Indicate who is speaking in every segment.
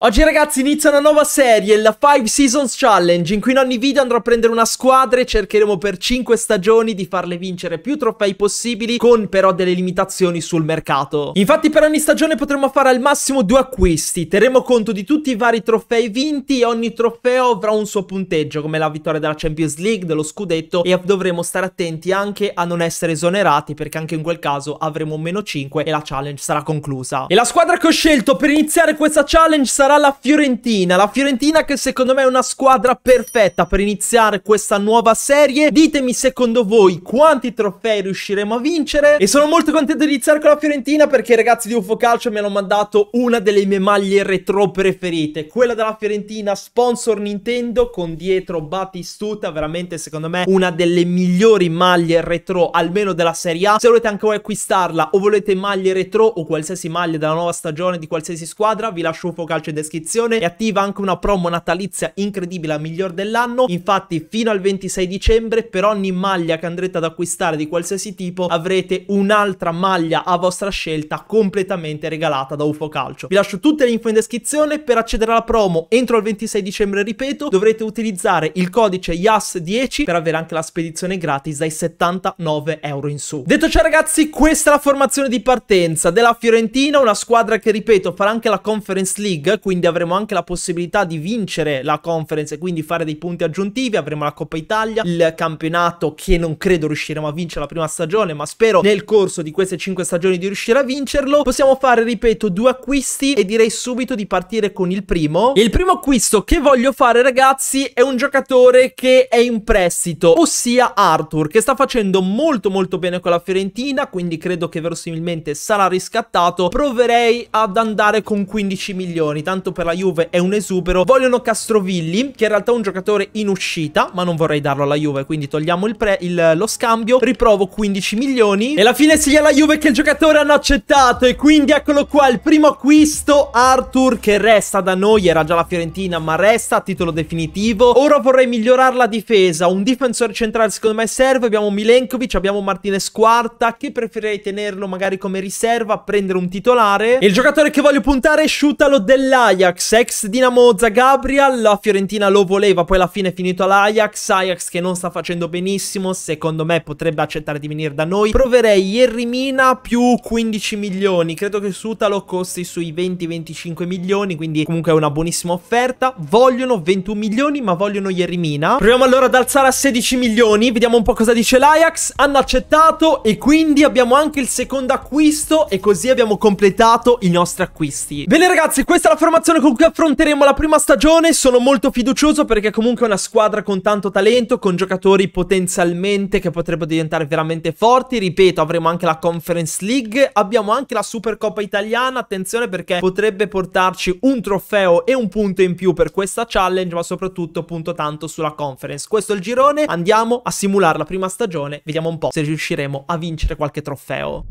Speaker 1: Oggi ragazzi inizia una nuova serie, la 5 Seasons Challenge, in cui in ogni video andrò a prendere una squadra e cercheremo per 5 stagioni di farle vincere più trofei possibili, con però delle limitazioni sul mercato. Infatti per ogni stagione potremo fare al massimo due acquisti, terremo conto di tutti i vari trofei vinti e ogni trofeo avrà un suo punteggio, come la vittoria della Champions League, dello scudetto, e dovremo stare attenti anche a non essere esonerati, perché anche in quel caso avremo meno 5 e la challenge sarà conclusa. E la squadra che ho scelto per iniziare questa challenge sarà sarà la Fiorentina. La Fiorentina che secondo me è una squadra perfetta per iniziare questa nuova serie. Ditemi secondo voi quanti trofei riusciremo a vincere. E sono molto contento di iniziare con la Fiorentina perché i ragazzi di UFO Calcio mi hanno mandato una delle mie maglie retro preferite. Quella della Fiorentina sponsor Nintendo con dietro Batistuta. Veramente secondo me una delle migliori maglie retro almeno della Serie A. Se volete anche voi acquistarla o volete maglie retro o qualsiasi maglia della nuova stagione di qualsiasi squadra vi lascio UFO Calcio descrizione e attiva anche una promo natalizia incredibile a miglior dell'anno. Infatti fino al 26 dicembre per ogni maglia che andrete ad acquistare di qualsiasi tipo avrete un'altra maglia a vostra scelta completamente regalata da UFO Calcio. Vi lascio tutte le info in descrizione per accedere alla promo entro il 26 dicembre ripeto dovrete utilizzare il codice YAS10 per avere anche la spedizione gratis dai 79 euro in su. Detto ciò ragazzi questa è la formazione di partenza della Fiorentina una squadra che ripeto farà anche la Conference League quindi avremo anche la possibilità di vincere la conference e quindi fare dei punti aggiuntivi, avremo la Coppa Italia, il campionato che non credo riusciremo a vincere la prima stagione, ma spero nel corso di queste 5 stagioni di riuscire a vincerlo. Possiamo fare, ripeto, due acquisti e direi subito di partire con il primo. Il primo acquisto che voglio fare, ragazzi, è un giocatore che è in prestito, ossia Arthur, che sta facendo molto molto bene con la Fiorentina, quindi credo che verosimilmente sarà riscattato. Proverei ad andare con 15 milioni, tanto tanto per la Juve è un esubero. Vogliono Castrovilli, che in realtà è un giocatore in uscita, ma non vorrei darlo alla Juve, quindi togliamo il pre, il, lo scambio. Riprovo 15 milioni. E alla fine sia la Juve che il giocatore hanno accettato. E quindi eccolo qua, il primo acquisto, Arthur, che resta da noi. Era già la Fiorentina, ma resta a titolo definitivo. Ora vorrei migliorare la difesa. Un difensore centrale secondo me serve. Abbiamo Milenkovic, abbiamo Martinez Quarta, che preferirei tenerlo magari come riserva, prendere un titolare. E il giocatore che voglio puntare è Shutalo Dell'Aria Ajax, ex Dinamo Zagabria, la Fiorentina lo voleva, poi alla fine è finito all'Ajax, Ajax che non sta facendo benissimo, secondo me potrebbe accettare di venire da noi. Proverei Yerry Mina più 15 milioni, credo che Suta lo costi sui 20-25 milioni, quindi comunque è una buonissima offerta. Vogliono 21 milioni, ma vogliono Yerry Mina. Proviamo allora ad alzare a 16 milioni, vediamo un po' cosa dice l'Ajax. Hanno accettato e quindi abbiamo anche il secondo acquisto e così abbiamo completato i nostri acquisti. Bene ragazzi, questa è la forma formazione con cui affronteremo la prima stagione, sono molto fiducioso perché comunque è una squadra con tanto talento, con giocatori potenzialmente che potrebbero diventare veramente forti, ripeto avremo anche la Conference League, abbiamo anche la Supercoppa italiana, attenzione perché potrebbe portarci un trofeo e un punto in più per questa challenge, ma soprattutto punto tanto sulla Conference. Questo è il girone, andiamo a simulare la prima stagione, vediamo un po' se riusciremo a vincere qualche trofeo.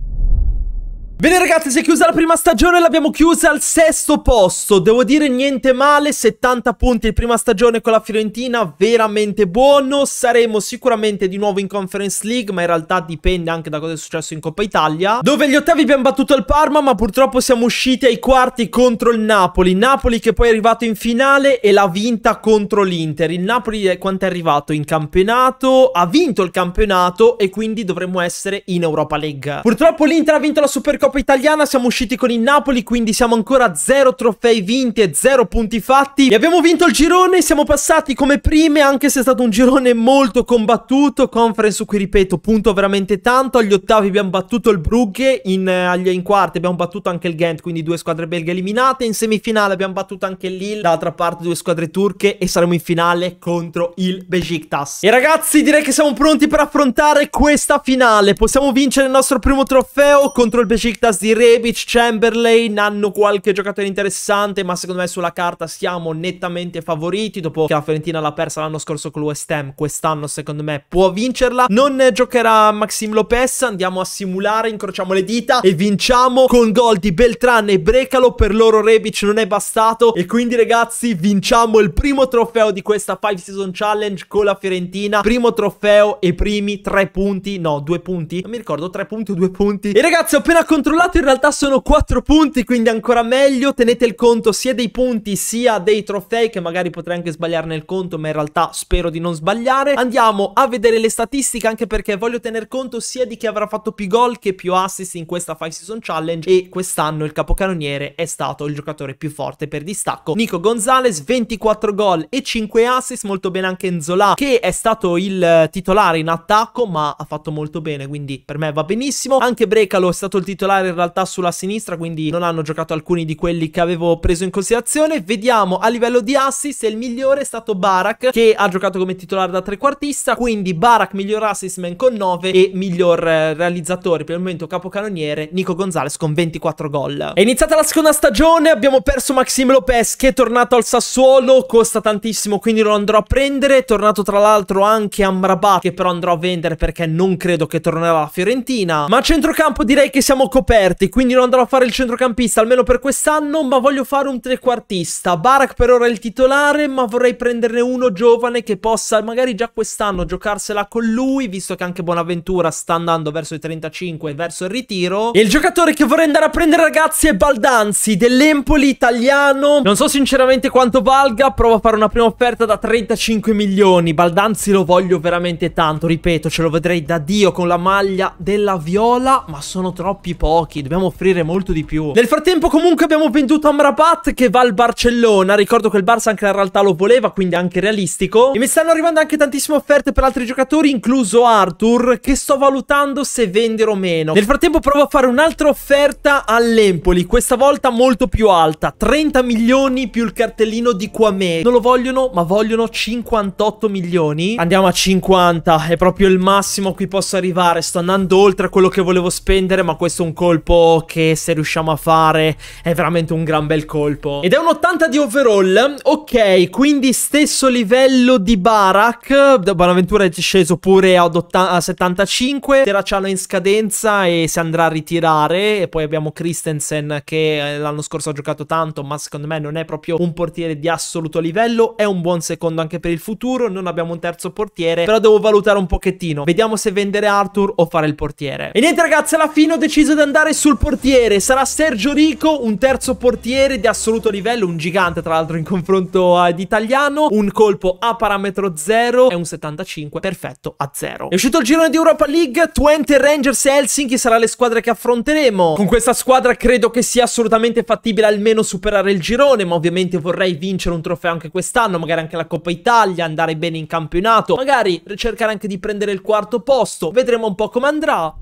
Speaker 1: Bene ragazzi, si è chiusa la prima stagione, l'abbiamo chiusa al sesto posto, devo dire niente male, 70 punti in prima stagione con la Fiorentina, veramente buono, saremo sicuramente di nuovo in Conference League, ma in realtà dipende anche da cosa è successo in Coppa Italia, dove gli ottavi abbiamo battuto il Parma, ma purtroppo siamo usciti ai quarti contro il Napoli, Napoli che poi è arrivato in finale e l'ha vinta contro l'Inter, il Napoli è quanto è arrivato in campionato, ha vinto il campionato e quindi dovremmo essere in Europa League. Purtroppo l'Inter ha vinto la Supercoppa Coppa Italiana siamo usciti con il Napoli, quindi siamo ancora a zero trofei vinti e zero punti fatti. E abbiamo vinto il girone, siamo passati come prime, anche se è stato un girone molto combattuto. Conference su cui, ripeto, punto veramente tanto. Agli ottavi abbiamo battuto il Brugge, in, eh, in quarti abbiamo battuto anche il Ghent, quindi due squadre belghe eliminate. In semifinale abbiamo battuto anche il Lille, dall'altra parte due squadre turche e saremo in finale contro il Besiktas. E ragazzi, direi che siamo pronti per affrontare questa finale. Possiamo vincere il nostro primo trofeo contro il Besiktas Besiktas di Rebic, Chamberlain hanno qualche giocatore interessante, ma secondo me sulla carta siamo nettamente favoriti. Dopo che la Fiorentina l'ha persa l'anno scorso con l'West Ham, quest'anno secondo me può vincerla. Non giocherà Maxim Lopez, andiamo a simulare, incrociamo le dita e vinciamo con gol di Beltran e Brecalo. Per loro Rebic non è bastato e quindi ragazzi vinciamo il primo trofeo di questa 5 Season Challenge con la Fiorentina. Primo trofeo e primi 3 punti, no 2 punti, non mi ricordo 3 punti o 2 punti. E ragazzi ho appena contato controllato in realtà sono 4 punti, quindi ancora meglio. Tenete il conto sia dei punti sia dei trofei, che magari potrei anche sbagliarne il conto, ma in realtà spero di non sbagliare. Andiamo a vedere le statistiche, anche perché voglio tener conto sia di chi avrà fatto più gol che più assist in questa 5 Season Challenge. E quest'anno il capocannoniere è stato il giocatore più forte per distacco. Nico Gonzalez, 24 gol e 5 assist, molto bene anche Enzola, che è stato il titolare in attacco, ma ha fatto molto bene, quindi per me va benissimo. Anche Brecalo è stato il titolare titolare in realtà sulla sinistra, quindi non hanno giocato alcuni di quelli che avevo preso in considerazione. Vediamo a livello di assist, il migliore è stato Barak, che ha giocato come titolare da trequartista, quindi Barak miglior assist man con 9 e miglior eh, realizzatore per il momento capocannoniere Nico Gonzalez con 24 gol. È iniziata la seconda stagione, abbiamo perso Maxime Lopez che è tornato al Sassuolo, costa tantissimo quindi lo andrò a prendere, è tornato tra l'altro anche Amrabat che però andrò a vendere perché non credo che tornerà alla Fiorentina, ma a centrocampo direi che siamo coperti coperti, quindi non andrò a fare il centrocampista almeno per quest'anno, ma voglio fare un trequartista. Barak per ora è il titolare, ma vorrei prenderne uno giovane che possa magari già quest'anno giocarsela con lui, visto che anche Bonaventura sta andando verso i 35 verso il ritiro. E il giocatore che vorrei andare a prendere ragazzi è Baldanzi dell'Empoli italiano. Non so sinceramente quanto valga, provo a fare una prima offerta da 35 milioni. Baldanzi lo voglio veramente tanto, ripeto, ce lo vedrei da Dio con la maglia della viola, ma sono troppi pochi pochi, dobbiamo offrire molto di più. Nel frattempo comunque abbiamo venduto Amrabat che va al Barcellona, ricordo che il Barça anche in realtà lo voleva, quindi anche realistico. E mi stanno arrivando anche tantissime offerte per altri giocatori, incluso Arthur, che sto valutando se vendere o meno. Nel frattempo provo a fare un'altra offerta all'Empoli, questa volta molto più alta, 30 milioni più il cartellino di Quame. Non lo vogliono, ma vogliono 58 milioni. Andiamo a 50, è proprio il massimo a cui posso arrivare, sto andando oltre a quello che volevo spendere, ma questo è un costo colpo che se riusciamo a fare è veramente un gran bel colpo. Ed è un 80 di overall, ok, quindi stesso livello di Barak, Bonaventura è sceso pure ad 80, a 75, Terracciano è in scadenza e si andrà a ritirare, e poi abbiamo Christensen che eh, l'anno scorso ha giocato tanto, ma secondo me non è proprio un portiere di assoluto livello, è un buon secondo anche per il futuro, non abbiamo un terzo portiere, però devo valutare un pochettino, vediamo se vendere Arthur o fare il portiere. E niente ragazzi, alla fine ho deciso di andare sul portiere sarà Sergio Rico, un terzo portiere di assoluto livello, un gigante tra l'altro in confronto ad italiano, un colpo a parametro 0 e un 75 perfetto a 0. È uscito il girone di Europa League, Twente, Rangers e Helsinki saranno le squadre che affronteremo. Con questa squadra credo che sia assolutamente fattibile almeno superare il girone, ma ovviamente vorrei vincere un trofeo anche quest'anno, magari anche la Coppa Italia, andare bene in campionato, magari cercare anche di prendere il quarto posto, vedremo un po' come andrà.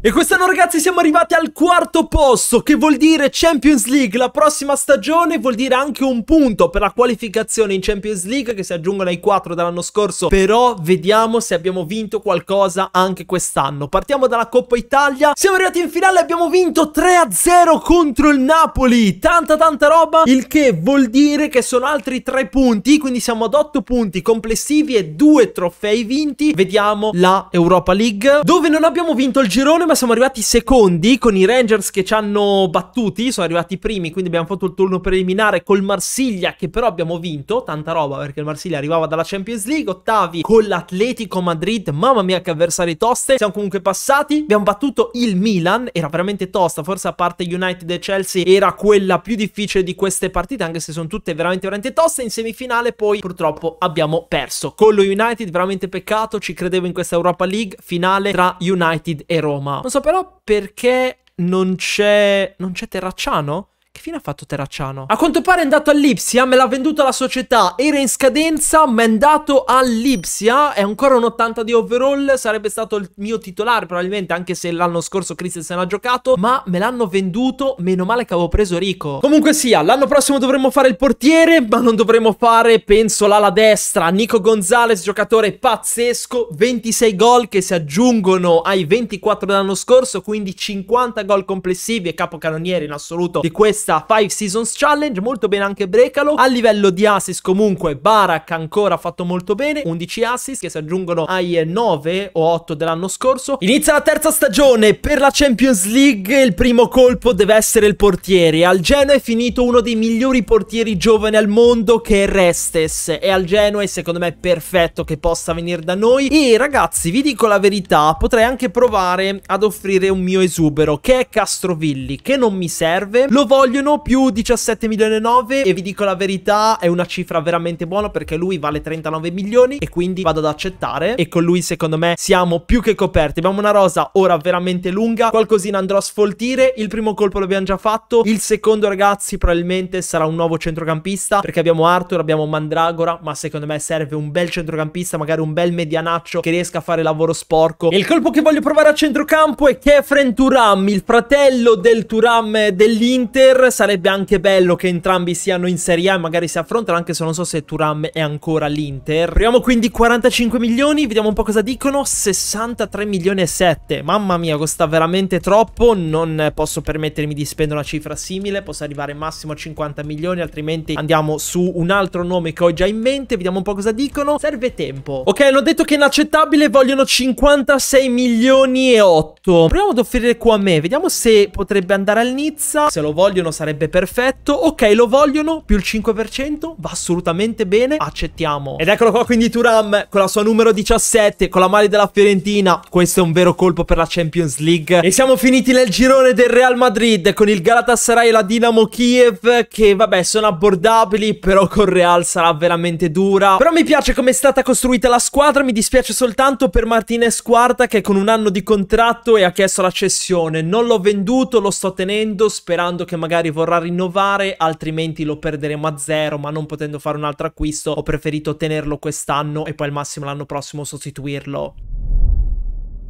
Speaker 1: E quest'anno ragazzi siamo arrivati al quarto posto che vuol dire Champions League la prossima stagione vuol dire anche un punto per la qualificazione in Champions League che si aggiungono ai quattro dell'anno scorso però vediamo se abbiamo vinto qualcosa anche quest'anno partiamo dalla Coppa Italia siamo arrivati in finale abbiamo vinto 3-0 contro il Napoli tanta tanta roba il che vuol dire che sono altri 3 punti quindi siamo ad 8 punti complessivi e 2 trofei vinti vediamo la Europa League dove non abbiamo vinto il girone ma siamo arrivati secondi con i Rangers che ci hanno battuti, sono arrivati primi, quindi abbiamo fatto il turno preliminare col Marsiglia che però abbiamo vinto, tanta roba perché il Marsiglia arrivava dalla Champions League, ottavi con l'Atletico Madrid, mamma mia che avversari toste, siamo comunque passati, abbiamo battuto il Milan, era veramente tosta, forse a parte United e Chelsea era quella più difficile di queste partite, anche se sono tutte veramente veramente toste, in semifinale poi purtroppo abbiamo perso. Con lo United veramente peccato, ci credevo in questa Europa League, finale tra United e Roma. Non so però perché non c'è. Non c'è Terracciano? Che fine ha fatto Terracciano? A quanto pare è andato all'Ipsia, me l'ha venduto la società, era in scadenza, ma è andato all'Ipsia, è ancora un 80 di overall, sarebbe stato il mio titolare probabilmente, anche se l'anno scorso Christensen ha giocato, ma me l'hanno venduto, meno male che avevo preso Rico. Comunque sia, l'anno prossimo dovremmo fare il portiere, ma non dovremmo fare, penso, l'ala destra. Nico Gonzalez, giocatore pazzesco, 26 gol che si aggiungono ai 24 dell'anno scorso, quindi 50 gol complessivi e capocannoniere in assoluto di questo questa 5 Seasons Challenge, molto bene anche Brecalo. A livello di assist comunque Barak ancora ha fatto molto bene, 11 assist che si aggiungono ai 9 o 8 dell'anno scorso. Inizia la terza stagione per la Champions League, il primo colpo deve essere il portiere. Al Genoa è finito uno dei migliori portieri giovani al mondo che è Restes e al Genoa è secondo me perfetto che possa venire da noi. E ragazzi vi dico la verità, potrei anche provare ad offrire un mio esubero che è Castrovilli che non mi serve, lo voglio vogliono più 17 milioni e 9 e vi dico la verità è una cifra veramente buona perché lui vale 39 milioni e quindi vado ad accettare e con lui secondo me siamo più che coperti abbiamo una rosa ora veramente lunga qualcosina andrò a sfoltire il primo colpo l'abbiamo già fatto il secondo ragazzi probabilmente sarà un nuovo centrocampista perché abbiamo Arthur abbiamo Mandragora ma secondo me serve un bel centrocampista magari un bel medianaccio che riesca a fare lavoro sporco e il colpo che voglio provare a centrocampo è Kefren Turam il fratello del Turam dell'Inter Inter. Sarebbe anche bello che entrambi siano in Serie A e magari si affrontano, anche se non so se Turam è ancora all'Inter. Proviamo quindi 45 milioni, vediamo un po' cosa dicono. 63 milioni e 7. Mamma mia, costa veramente troppo. Non posso permettermi di spendere una cifra simile. Posso arrivare massimo a 50 milioni, altrimenti andiamo su un altro nome che ho già in mente. Vediamo un po' cosa dicono. Serve tempo. Ok, hanno detto che è inaccettabile, vogliono 56 milioni e 8. Proviamo ad offrire qua a me, vediamo se potrebbe andare al Nizza. Se lo vogliono meno sarebbe perfetto. Ok, lo vogliono, più il 5%, va assolutamente bene, accettiamo. Ed eccolo qua quindi Turam con la sua numero 17, con la maglia della Fiorentina. Questo è un vero colpo per la Champions League. E siamo finiti nel girone del Real Madrid con il Galatasaray e la Dinamo Kiev che vabbè sono abbordabili, però con Real sarà veramente dura. Però mi piace come è stata costruita la squadra, mi dispiace soltanto per Martinez Quarta che con un anno di contratto e ha chiesto la cessione. Non l'ho venduto, lo sto tenendo sperando che magari magari vorrà rinnovare, altrimenti lo perderemo a zero, ma non potendo fare un altro acquisto ho preferito tenerlo quest'anno e poi al massimo l'anno prossimo sostituirlo.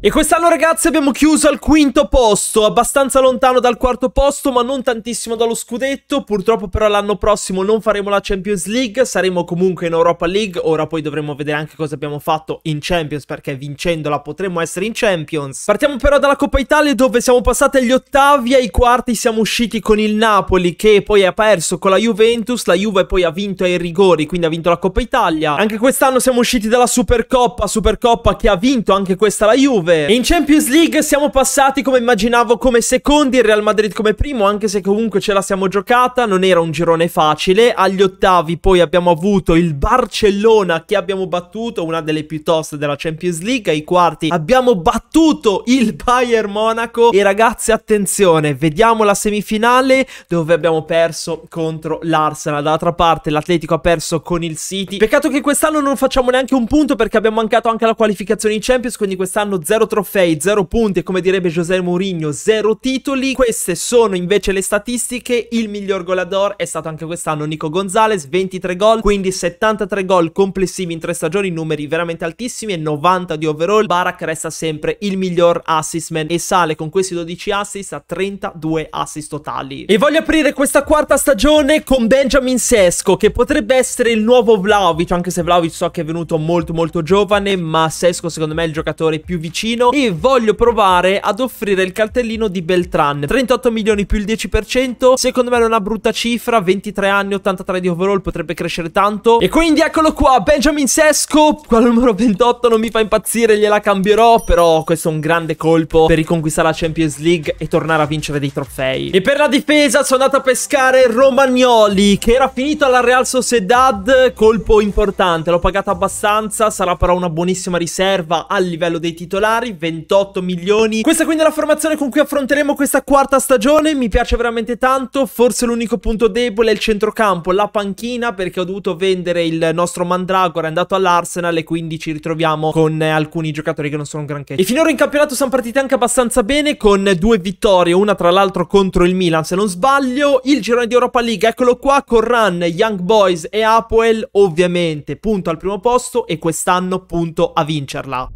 Speaker 1: E quest'anno ragazzi abbiamo chiuso al quinto posto, abbastanza lontano dal quarto posto ma non tantissimo dallo scudetto, purtroppo però l'anno prossimo non faremo la Champions League, saremo comunque in Europa League, ora poi dovremo vedere anche cosa abbiamo fatto in Champions perché vincendola potremmo essere in Champions. Partiamo però dalla Coppa Italia dove siamo passati agli ottavi, ai quarti siamo usciti con il Napoli che poi ha perso con la Juventus, la Juve poi ha vinto ai rigori quindi ha vinto la Coppa Italia. Anche quest'anno siamo usciti dalla Supercoppa, Supercoppa che ha vinto anche questa la Juve 9. In Champions League siamo passati come immaginavo come secondi, il Real Madrid come primo, anche se comunque ce la siamo giocata, non era un girone facile. Agli ottavi poi abbiamo avuto il Barcellona che abbiamo battuto, una delle più toste della Champions League, ai quarti abbiamo battuto il Bayern Monaco e ragazzi attenzione, vediamo la semifinale dove abbiamo perso contro l'Arsenal. D'altra parte l'Atletico ha perso con il City. Peccato che quest'anno non facciamo neanche un punto perché abbiamo mancato anche la qualificazione in Champions, quindi quest'anno 0 zero trofei, zero punti e come direbbe José Mourinho zero titoli. Queste sono invece le statistiche. Il miglior golador è stato anche quest'anno Nico Gonzalez, 23 gol, quindi 73 gol complessivi in tre stagioni, numeri veramente altissimi e 90 di overall. Barak resta sempre il miglior assist man e sale con questi 12 assist a 32 assist totali. E voglio aprire questa quarta stagione con Benjamin Sesco che potrebbe essere il nuovo Vlaovic, anche se Vlaovic so che è venuto molto molto giovane, ma Sesco secondo me è il giocatore più vicino vicino e voglio provare ad offrire il cartellino di Beltran. 38 milioni più il 10%, secondo me è una brutta cifra, 23 anni, 83 di overall, potrebbe crescere tanto. E quindi eccolo qua, Benjamin Sesco, qua numero 28 non mi fa impazzire, gliela cambierò, però questo è un grande colpo per riconquistare la Champions League e tornare a vincere dei trofei. E per la difesa sono andato a pescare Romagnoli, che era finito alla Real Sociedad, colpo importante, l'ho pagato abbastanza, sarà però una buonissima riserva a livello dei titolari dollari, 28 milioni. Questa quindi è la formazione con cui affronteremo questa quarta stagione, mi piace veramente tanto, forse l'unico punto debole è il centrocampo, la panchina perché ho dovuto vendere il nostro Mandragora, è andato all'Arsenal e quindi ci ritroviamo con eh, alcuni giocatori che non sono granché. E finora in campionato siamo partiti anche abbastanza bene con due vittorie, una tra l'altro contro il Milan se non sbaglio, il girone di Europa League, eccolo qua, con Run, Young Boys e Apoel ovviamente punto al primo posto e quest'anno punto a vincerla.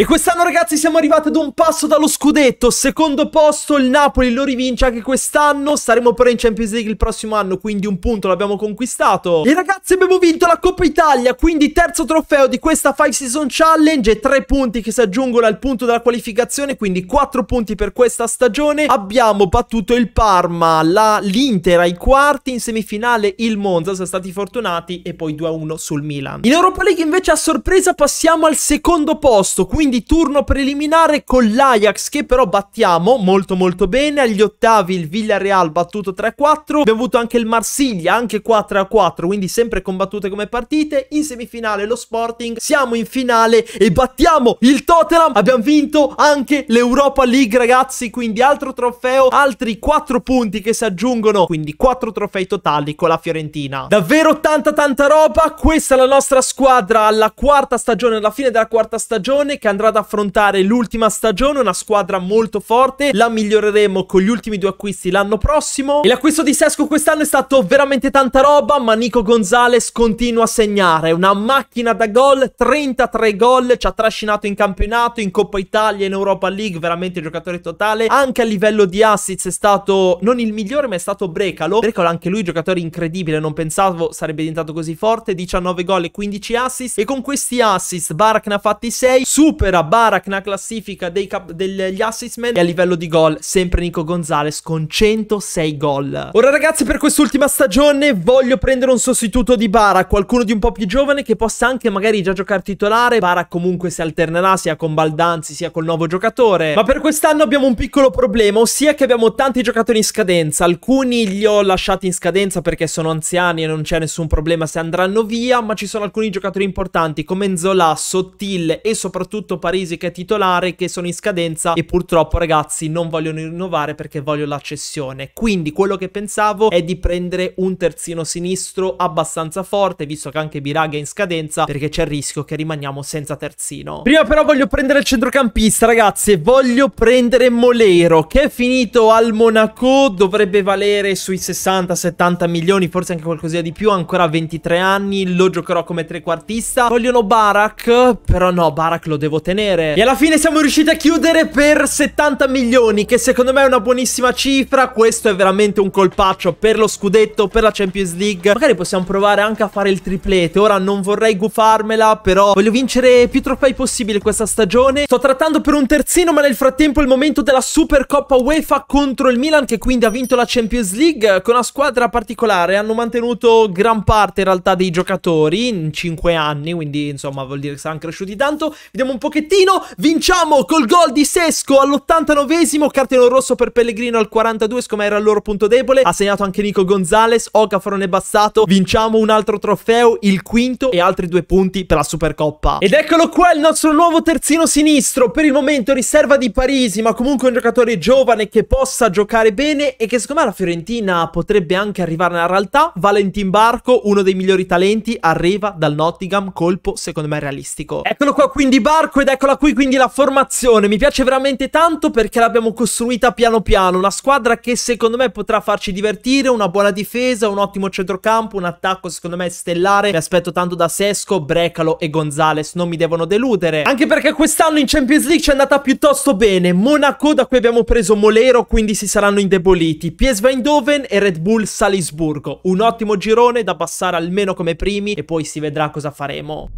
Speaker 1: E quest'anno ragazzi siamo arrivati ad un passo dallo scudetto, secondo posto il Napoli lo rivince anche quest'anno, staremo però in Champions League il prossimo anno, quindi un punto l'abbiamo conquistato. E ragazzi abbiamo vinto la Coppa Italia, quindi terzo trofeo di questa 5 Season Challenge e 3 punti che si aggiungono al punto della qualificazione, quindi quattro punti per questa stagione. Abbiamo battuto il Parma, l'Inter ai quarti, in semifinale il Monza, siamo stati fortunati e poi 2-1 sul Milan. In Europa League invece a sorpresa passiamo al secondo posto, quindi quindi turno preliminare con l'Ajax che però battiamo molto molto bene. Agli ottavi il Villarreal battuto 3-4. Abbiamo avuto anche il Marsiglia, anche 4-4, quindi sempre combattute come partite. In semifinale lo Sporting, siamo in finale e battiamo il Tottenham. Abbiamo vinto anche l'Europa League ragazzi, quindi altro trofeo, altri 4 punti che si aggiungono, quindi 4 trofei totali con la Fiorentina. Davvero tanta tanta roba, questa è la nostra squadra alla quarta stagione, alla fine della quarta stagione che andrà andrà ad affrontare l'ultima stagione, una squadra molto forte, la miglioreremo con gli ultimi due acquisti l'anno prossimo. E l'acquisto di Sesco quest'anno è stato veramente tanta roba, ma Nico Gonzalez continua a segnare, una macchina da gol, 33 gol, ci ha trascinato in campionato, in Coppa Italia, in Europa League, veramente giocatore totale, anche a livello di assist è stato non il migliore ma è stato Brecalo, Brecalo anche lui giocatore incredibile, non pensavo sarebbe diventato così forte, 19 gol e 15 assist e con questi assist ne ha fatti 6, super supera Barak nella classifica dei cap- degli assist man e a livello di gol sempre Nico Gonzalez con 106 gol. Ora ragazzi per quest'ultima stagione voglio prendere un sostituto di Barak, qualcuno di un po' più giovane che possa anche magari già giocare titolare. Barak comunque si alternerà sia con Baldanzi sia col nuovo giocatore. Ma per quest'anno abbiamo un piccolo problema, ossia che abbiamo tanti giocatori in scadenza. Alcuni li ho lasciati in scadenza perché sono anziani e non c'è nessun problema se andranno via, ma ci sono alcuni giocatori importanti come Nzola, Sottil e soprattutto soprattutto Parisi che è titolare, che sono in scadenza e purtroppo ragazzi non vogliono rinnovare perché vogliono la cessione. Quindi quello che pensavo è di prendere un terzino sinistro abbastanza forte, visto che anche Biraga è in scadenza, perché c'è il rischio che rimaniamo senza terzino. Prima però voglio prendere il centrocampista, ragazzi, voglio prendere Molero, che è finito al Monaco, dovrebbe valere sui 60-70 milioni, forse anche qualcosina di più, ancora 23 anni, lo giocherò come trequartista. Vogliono Barak, però no, Barak lo devo devo tenere. E alla fine siamo riusciti a chiudere per 70 milioni, che secondo me è una buonissima cifra. Questo è veramente un colpaccio per lo scudetto, per la Champions League. Magari possiamo provare anche a fare il triplete. Ora non vorrei gufarmela, però voglio vincere più trofei possibili questa stagione. Sto trattando per un terzino, ma nel frattempo è il momento della Supercoppa UEFA contro il Milan, che quindi ha vinto la Champions League con una squadra particolare. Hanno mantenuto gran parte in realtà dei giocatori in 5 anni, quindi insomma vuol dire che saranno cresciuti tanto. Vediamo un po' pochettino, vinciamo col gol di Sesco all'89esimo, cartellino rosso per Pellegrino al 42, siccome era il loro punto debole, ha segnato anche Nico Gonzalez, Ocafron è bastato. vinciamo un altro trofeo, il quinto e altri due punti per la Supercoppa. Ed eccolo qua il nostro nuovo terzino sinistro, per il momento riserva di Parisi, ma comunque un giocatore giovane che possa giocare bene e che secondo me la Fiorentina potrebbe anche arrivare nella realtà, Valentin Barco, uno dei migliori talenti, arriva dal Nottingham, colpo secondo me realistico. Eccolo qua quindi Barco, ed eccola qui quindi la formazione. Mi piace veramente tanto perché l'abbiamo costruita piano piano. Una squadra che secondo me potrà farci divertire, una buona difesa, un ottimo centrocampo, un attacco secondo me stellare. Mi aspetto tanto da Sesco, Brecalo e Gonzales. Non mi devono deludere. Anche perché quest'anno in Champions League ci è andata piuttosto bene. Monaco da cui abbiamo preso Molero quindi si saranno indeboliti. PSV Eindhoven e Red Bull Salisburgo. Un ottimo girone da passare almeno come primi e poi si vedrà cosa faremo.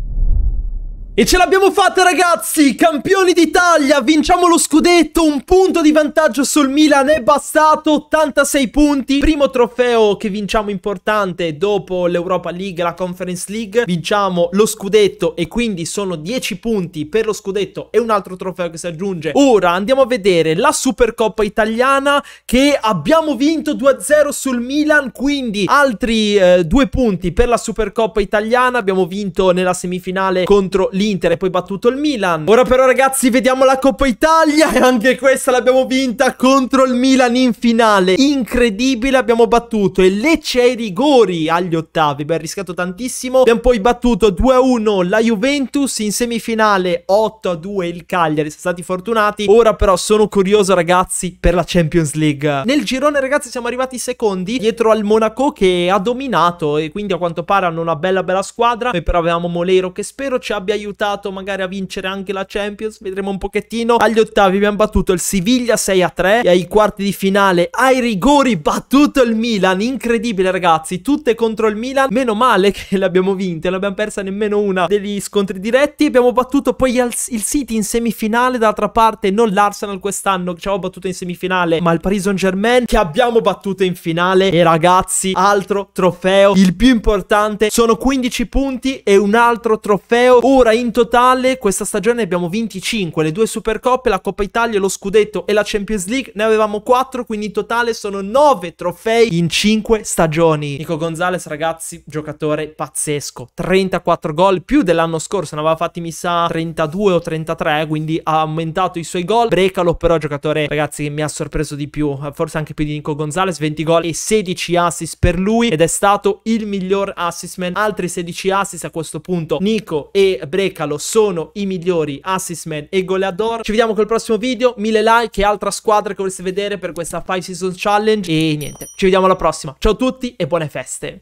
Speaker 1: E ce l'abbiamo fatta ragazzi, campioni d'Italia, vinciamo lo scudetto, un punto di vantaggio sul Milan è bastato, 86 punti, primo trofeo che vinciamo importante dopo l'Europa League, la Conference League, vinciamo lo scudetto e quindi sono 10 punti per lo scudetto e un altro trofeo che si aggiunge. Ora andiamo a vedere la Supercoppa italiana che abbiamo vinto 2-0 sul Milan, quindi altri eh, due punti per la Supercoppa italiana, abbiamo vinto nella semifinale contro l'Italia l'Inter e poi battuto il Milan. Ora però ragazzi vediamo la Coppa Italia e anche questa l'abbiamo vinta contro il Milan in finale. Incredibile abbiamo battuto e Lecce ai rigori agli ottavi. Beh, rischiato tantissimo. Abbiamo poi battuto 2-1 la Juventus in semifinale 8-2 il Cagliari. Siamo stati fortunati. Ora però sono curioso ragazzi per la Champions League. Nel girone ragazzi siamo arrivati secondi dietro al Monaco che ha dominato e quindi a quanto pare hanno una bella bella squadra. Noi però avevamo Molero che spero ci abbia aiutato aiutato magari a vincere anche la Champions. Vedremo un pochettino. Agli ottavi abbiamo battuto il Siviglia 6 a 3 e ai quarti di finale ai rigori battuto il Milan. Incredibile ragazzi, tutte contro il Milan. Meno male che le abbiamo vinte, non abbiamo persa nemmeno una degli scontri diretti. Abbiamo battuto poi il City in semifinale, d'altra parte non l'Arsenal quest'anno che ci avevamo battuto in semifinale, ma il Paris Saint Germain che abbiamo battuto in finale. E ragazzi, altro trofeo, il più importante, sono 15 punti e un altro trofeo. Ora in in totale questa stagione abbiamo 25, le due Supercoppe, la Coppa Italia, lo Scudetto e la Champions League, ne avevamo 4, quindi in totale sono 9 trofei in 5 stagioni. Nico Gonzalez ragazzi, giocatore pazzesco, 34 gol più dell'anno scorso, ne aveva fatti mi sa 32 o 33, quindi ha aumentato i suoi gol. Brecalo però giocatore ragazzi che mi ha sorpreso di più, forse anche più di Nico Gonzalez, 20 gol e 16 assist per lui ed è stato il miglior assist man, altri 16 assist a questo punto Nico e Brecalo Decalo sono i migliori assist man e goleador. Ci vediamo col prossimo video, mille like e altra squadra che vorreste vedere per questa 5 Seasons Challenge. E niente, ci vediamo alla prossima. Ciao a tutti e buone feste!